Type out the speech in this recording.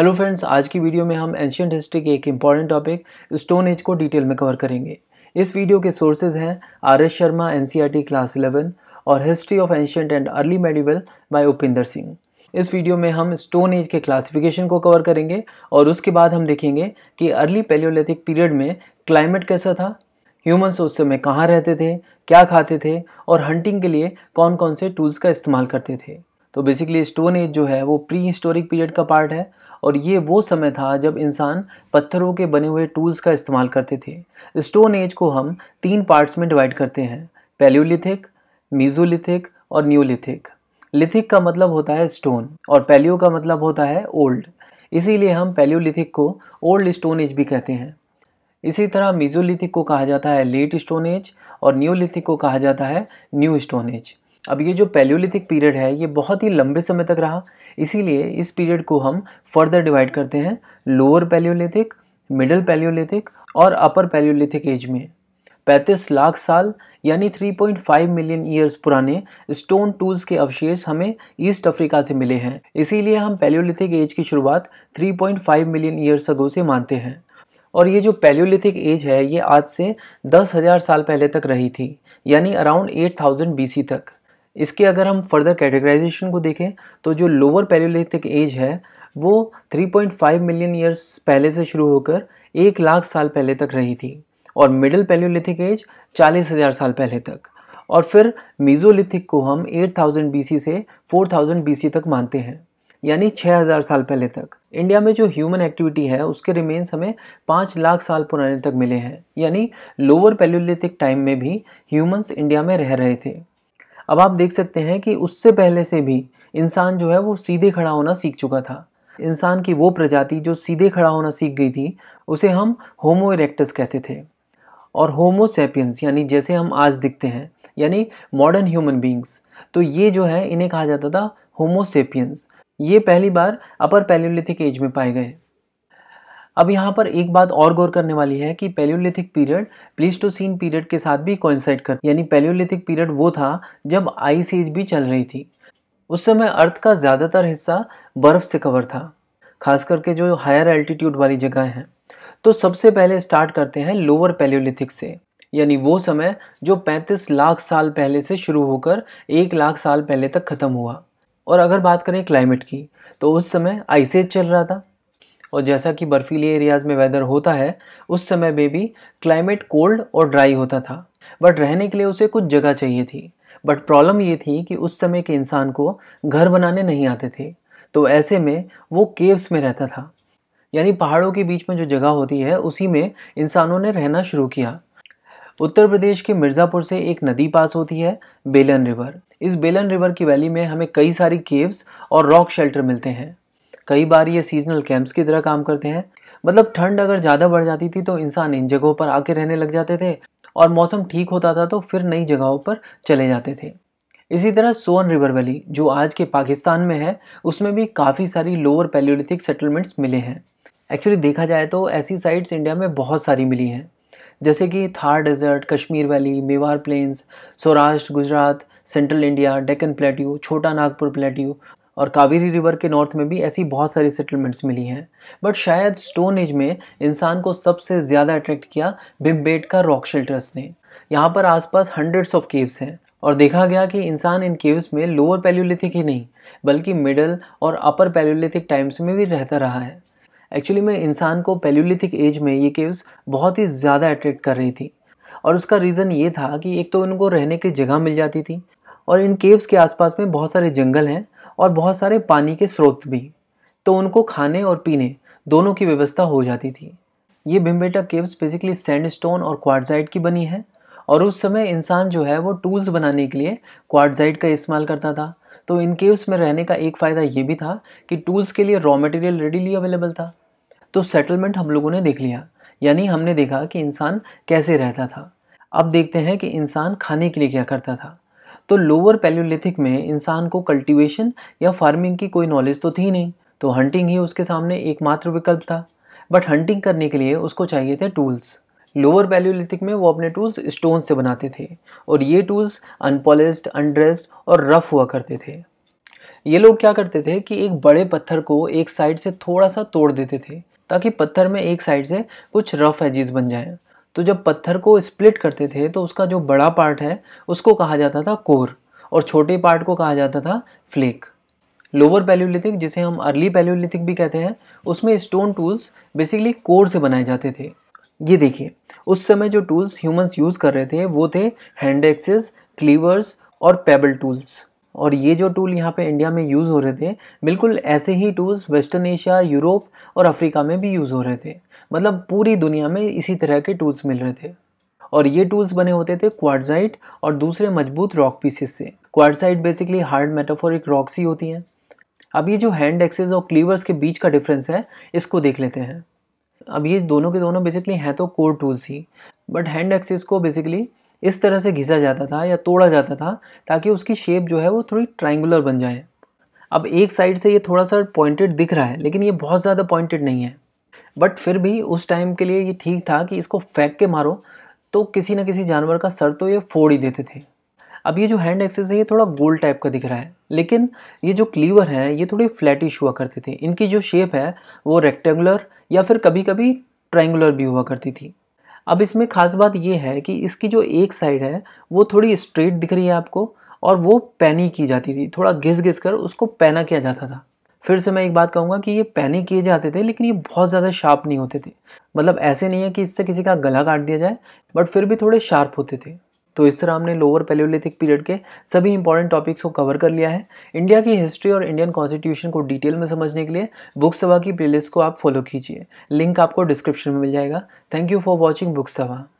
hello friends आज की video में हम एंशियंट हिस्ट्री के एक इम्पॉर्टेंट टॉपिक स्टोन एज को डिटेल में कवर करेंगे इस वीडियो के सोर्सेज हैं R S Sharma N class eleven और history of ancient and early medieval by Upinder Singh इस वीडियो में हम स्टोन एज के क्लासिफिकेशन को कवर करेंगे और उसके बाद हम देखेंगे कि अर्ली पेलियोलिथिक पीरियड में क्लाइमेट कैसा था ह्यूमन्स उस समय कहाँ रहते थे क्या खाते थे और हंटिंग के लिए कौन कौन से टूल्स का इस्तेमाल करते थे तो बेसिकली स्टोन एज जो है वो प्री हिस्टोरिक पीरियड का पार्ट है और ये वो समय था जब इंसान पत्थरों के बने हुए टूल्स का इस्तेमाल करते थे स्टोन एज को हम तीन पार्ट्स में डिवाइड करते हैं पैलियोलिथिक मीजोलिथिक और न्यूलिथिक लिथिक का मतलब होता है स्टोन और पैलियो का मतलब होता है ओल्ड इसीलिए हम पैलियोलिथिक को ओल्ड स्टोन एज भी कहते हैं इसी तरह मीजोलिथिक को कहा जाता है लेट स्टोन एज और न्यूलिथिक को कहा जाता है न्यू स्टोन एज अब ये जो पैलियोलिथिक पीरियड है ये बहुत ही लंबे समय तक रहा इसीलिए इस पीरियड को हम फर्दर डिवाइड करते हैं लोअर पैलियोलिथिक मिडल पैलियोलिथिक और अपर पैलियोलिथिक एज में पैंतीस लाख साल यानी 3.5 मिलियन ईयर्स पुराने स्टोन टूल्स के अवशेष हमें ईस्ट अफ्रीका से मिले हैं इसीलिए हम पैलियोलिथिक एज की शुरुआत 3.5 मिलियन ईयर्स अगो से मानते हैं और ये जो पैलियोलिथिक एज है ये आज से दस हज़ार साल पहले तक रही थी यानी अराउंड 8000 बीसी तक इसके अगर हम फर्दर कैटेगराइजेशन को देखें तो जो लोअर पैलोलिथिक एज है वो 3.5 मिलियन ईयर्स पहले से शुरू होकर एक लाख साल पहले तक रही थी और मिडिल पैलोलिथिक एज चालीस हज़ार साल पहले तक और फिर मीजोलिथिक को हम 8000 थाउजेंड से 4000 थाउजेंड तक मानते हैं यानी 6000 साल पहले तक इंडिया में जो ह्यूमन एक्टिविटी है उसके रिमेन्स हमें पाँच लाख साल पुराने तक मिले हैं यानी लोअर पैल्योलिथिक टाइम में भी ह्यूमंस इंडिया में रह रहे थे अब आप देख सकते हैं कि उससे पहले से भी इंसान जो है वो सीधे खड़ा होना सीख चुका था इंसान की वो प्रजाति जो सीधे खड़ा होना सीख गई थी उसे हम होमो इरेक्टस कहते थे और होमो सेपियंस यानी जैसे हम आज दिखते हैं यानी मॉडर्न ह्यूमन बींग्स तो ये जो है इन्हें कहा जाता था होमोसेपियंस ये पहली बार अपर पैलियोलिथिक एज में पाए गए अब यहाँ पर एक बात और गौर करने वाली है कि पेलियोलिथिक पीरियड प्लीस्टोसीन पीरियड के साथ भी कोइंसाइड कर यानी पेलियोलिथिक पीरियड वो था जब आइस एज भी चल रही थी उस समय अर्थ का ज़्यादातर हिस्सा बर्फ़ से कवर था खास करके जो हायर एल्टीट्यूड वाली जगह हैं तो सबसे पहले स्टार्ट करते हैं लोअर पेलियोलिथिक से यानी वो समय जो 35 लाख साल पहले से शुरू होकर एक लाख साल पहले तक ख़त्म हुआ और अगर बात करें क्लाइमेट की तो उस समय आइसेज चल रहा था और जैसा कि बर्फीले एरियाज़ में वेदर होता है उस समय में भी क्लाइमेट कोल्ड और ड्राई होता था बट रहने के लिए उसे कुछ जगह चाहिए थी बट प्रॉब्लम ये थी कि उस समय के इंसान को घर बनाने नहीं आते थे तो ऐसे में वो केव्स में रहता था यानी पहाड़ों के बीच में जो जगह होती है उसी में इंसानों ने रहना शुरू किया उत्तर प्रदेश के मिर्ज़ापुर से एक नदी पास होती है बेलन रिवर इस बेलन रिवर की वैली में हमें कई सारी केव्स और रॉक शेल्टर मिलते हैं कई बार ये सीजनल कैंप्स की तरह काम करते हैं मतलब ठंड अगर ज़्यादा बढ़ जाती थी तो इंसान इन जगहों पर आके रहने लग जाते थे और मौसम ठीक होता था तो फिर नई जगहों पर चले जाते थे इसी तरह सोन रिवर वैली जो आज के पाकिस्तान में है उसमें भी काफ़ी सारी लोअर पैलियोलिथिक सेटलमेंट्स मिले हैं एक्चुअली देखा जाए तो ऐसी साइट्स इंडिया में बहुत सारी मिली हैं जैसे कि Thar desert Kashmir valley Mewar plains Saurashtra Gujarat central India Deccan plateau Chota Nagpur plateau और कावेरी रिवर के नॉर्थ में भी ऐसी बहुत सारी सेटलमेंट्स मिली हैं बट शायद स्टोन एज में इंसान को सबसे ज़्यादा अट्रैक्ट किया बिम्बेट का रॉक शेल्टर्स ने यहाँ पर आसपास हंड्रेड्स ऑफ केव्स हैं और देखा गया कि इंसान इन केव्स में लोअर पैल्यूलिथिक ही नहीं बल्कि मिडल और अपर पैल्योलिथिक टाइम्स में भी रहता रहा है एक्चुअली में इंसान को पैल्योलिथिक एज में ये केव्स बहुत ही ज़्यादा अट्रैक्ट कर रही थी और उसका रीज़न ये था कि एक तो उनको रहने की जगह मिल जाती थी और इन केव्स के आसपास में बहुत सारे जंगल हैं और बहुत सारे पानी के स्रोत भी तो उनको खाने और पीने दोनों की व्यवस्था हो जाती थी ये भिम्बेटा केव्स बेसिकली सैंडस्टोन और क्वार्टजाइट की बनी है और उस समय इंसान जो है वो टूल्स बनाने के लिए क्वार्टजाइट का इस्तेमाल करता था तो इन केव्स में रहने का एक फ़ायदा ये भी था कि टूल्स के लिए रॉ मटेरियल रेडीली अवेलेबल था तो सेटलमेंट हम लोगों ने देख लिया यानी हमने देखा कि इंसान कैसे रहता था अब देखते हैं कि इंसान खाने के लिए क्या करता था तो लोअर पैल्योलिथिक में इंसान को कल्टीवेशन या फार्मिंग की कोई नॉलेज तो थी नहीं तो हंटिंग ही उसके सामने एकमात्र विकल्प था बट हंटिंग करने के लिए उसको चाहिए थे टूल्स लोअर पैलोलिथिक में वो अपने टूल्स स्टोन से बनाते थे और ये टूल्स अनपॉलिस्ड अनड्रेस्ड और रफ़ हुआ करते थे ये लोग क्या करते थे कि एक बड़े पत्थर को एक साइड से थोड़ा सा तोड़ देते थे ताकि पत्थर में एक साइड से कुछ रफ एजिज बन जाएं तो जब पत्थर को स्प्लिट करते थे तो उसका जो बड़ा पार्ट है उसको कहा जाता था कोर और छोटे पार्ट को कहा जाता था फ्लेक लोअर पैल्योलिथिक जिसे हम अर्ली पैल्योलिथिक भी कहते हैं उसमें स्टोन टूल्स बेसिकली कोर से बनाए जाते थे ये देखिए उस समय जो टूल्स ह्यूमंस यूज़ कर रहे थे वो थे हैंड एक्सेस क्लीवर्स और पेबल टूल्स और ये जो टूल यहाँ पे इंडिया में यूज़ हो रहे थे बिल्कुल ऐसे ही टूल्स वेस्टर्न एशिया यूरोप और अफ्रीका में भी यूज़ हो रहे थे मतलब पूरी दुनिया में इसी तरह के टूल्स मिल रहे थे और ये टूल्स बने होते थे क्वाडजाइट और दूसरे मजबूत रॉक पीसेस से quartzite basically hard metamorphic rocks ही होती हैं अब ये जो हैंड एक्सेस और क्लीवर्स के बीच का डिफरेंस है इसको देख लेते हैं अब ये दोनों के दोनों बेसिकली हैं तो कोर टूल्स ही बट हैंड एक्सेस को बेसिकली इस तरह से घिसा जाता था या तोड़ा जाता था ताकि उसकी शेप जो है वो थोड़ी ट्राइंगुलर बन जाए अब एक साइड से ये थोड़ा सा पॉइंटेड दिख रहा है लेकिन ये बहुत ज़्यादा पॉइंटेड नहीं है बट फिर भी उस टाइम के लिए ये ठीक था कि इसको फेंक के मारो तो किसी न किसी जानवर का सर तो ये फोड़ ही देते थे अब ये जो हैंड एक्सेस है ये थोड़ा गोल टाइप का दिख रहा है लेकिन ये जो क्लीवर है ये थोड़ी फ्लैटिश हुआ करते थे इनकी जो शेप है वो रेक्टेंगुलर या फिर कभी कभी ट्राइंगुलर भी हुआ करती थी अब इसमें खास बात ये है कि इसकी जो एक साइड है वो थोड़ी स्ट्रेट दिख रही है आपको और वो पैनी की जाती थी थोड़ा घिस घिस कर उसको पैना किया जाता था फिर से मैं एक बात कहूँगा कि ये पैनी किए जाते थे लेकिन ये बहुत ज़्यादा शार्प नहीं होते थे मतलब ऐसे नहीं है कि इससे किसी का गला काट दिया जाए बट फिर भी थोड़े शार्प होते थे तो इस तरह हमने लोअर पैलियोलिथिक पीरियड के सभी इंपॉर्टेंट टॉपिक्स को कवर कर लिया है इंडिया की हिस्ट्री और इंडियन कॉन्स्टिट्यूशन को डिटेल में समझने के लिए बुक सभा की प्लेलिस्ट को आप फॉलो कीजिए लिंक आपको डिस्क्रिप्शन में मिल जाएगा thank you for watching book सभा